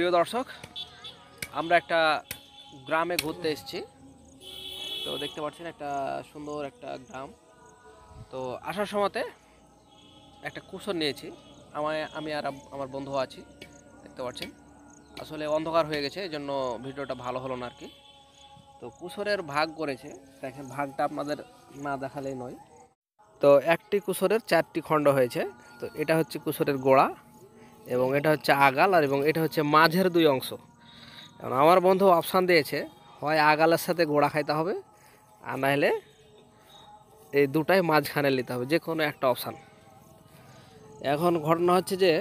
প্রিয় দর্শক আমরা একটা গ্রামে ঘুরতে এসেছি তো দেখতে পাচ্ছেন একটা সুন্দর একটা গ্রাম তো আসার সময়তে একটা কুসর নিয়েছি আমায় আমি আর আমার বন্ধু আছি দেখতে পাচ্ছেন আসলে অন্ধকার হয়ে গেছে এই জন্য ভিডিওটা ভালো হলো না আর কি তো কুসরের ভাগ করেছে দেখেন ভাগটা আপনাদের না দেখালেই নয় তো একটি কুসরের চারটি খণ্ড হয়েছে তো এটা হচ্ছে কুসরের গোড়া এবং এটা হচ্ছে আগাল আর এবং এটা হচ্ছে মাঝের দুই অংশ কারণ আমার বন্ধু অপশান দিয়েছে হয় আগালের সাথে গোড়া খাইতে হবে আর নাহলে এই দুটাই মাঝখানে নিতে হবে যে কোনো একটা অপশান এখন ঘটনা হচ্ছে যে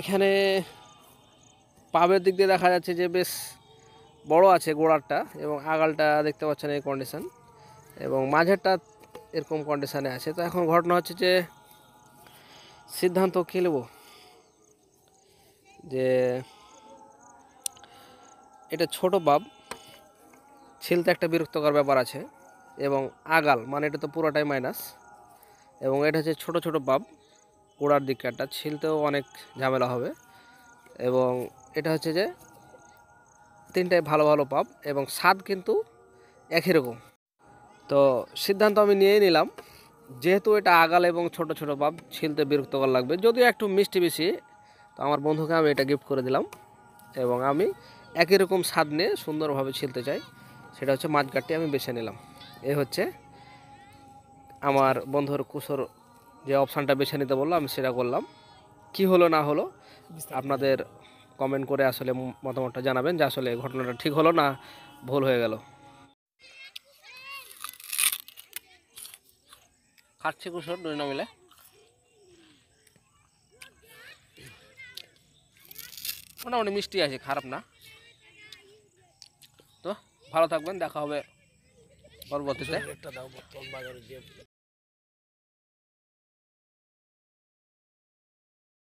এখানে পাবের দিক দিয়ে দেখা যাচ্ছে যে বেশ বড় আছে গোড়ারটা এবং আগালটা দেখতে পাচ্ছেন এই কন্ডিশান এবং মাঝেরটা এরকম কন্ডিশানে আছে তো এখন ঘটনা হচ্ছে যে সিদ্ধান্ত কী নেব যে এটা ছোট বাপ ছিলতে একটা বিরক্তকর ব্যাপার আছে এবং আগাল মানে এটা তো পুরোটাই মাইনাস এবং এটা হচ্ছে ছোট ছোট বাপ গোড়ার একটা ছিলতেও অনেক ঝামেলা হবে এবং এটা হচ্ছে যে তিনটাই ভালো ভালো পাপ এবং স্বাদ কিন্তু একই রকম তো সিদ্ধান্ত আমি নিয়েই নিলাম যেহেতু এটা আগাল এবং ছোট ছোট পাপ ছিলতে বিরক্তকর লাগবে যদিও একটু মিষ্টি বেশি তো আমার বন্ধুকে আমি এটা গিফট করে দিলাম এবং আমি একই রকম স্বাদ নিয়ে সুন্দরভাবে ছিলতে চাই সেটা হচ্ছে মাছগাটটি আমি বেছে নিলাম এ হচ্ছে আমার বন্ধুর কুসর যে অপশানটা বেছে নিতে বললো আমি সেটা করলাম কি হলো না হলো আপনাদের কমেন্ট করে আসলে মতামতটা জানাবেন যে আসলে ঘটনাটা ঠিক হলো না ভুল হয়ে গেল কাটছে কুসর ডরি না মিলে মোটামুটি মিষ্টি আছে খারাপ না তো ভালো থাকবেন দেখা হবে পরবর্তীতে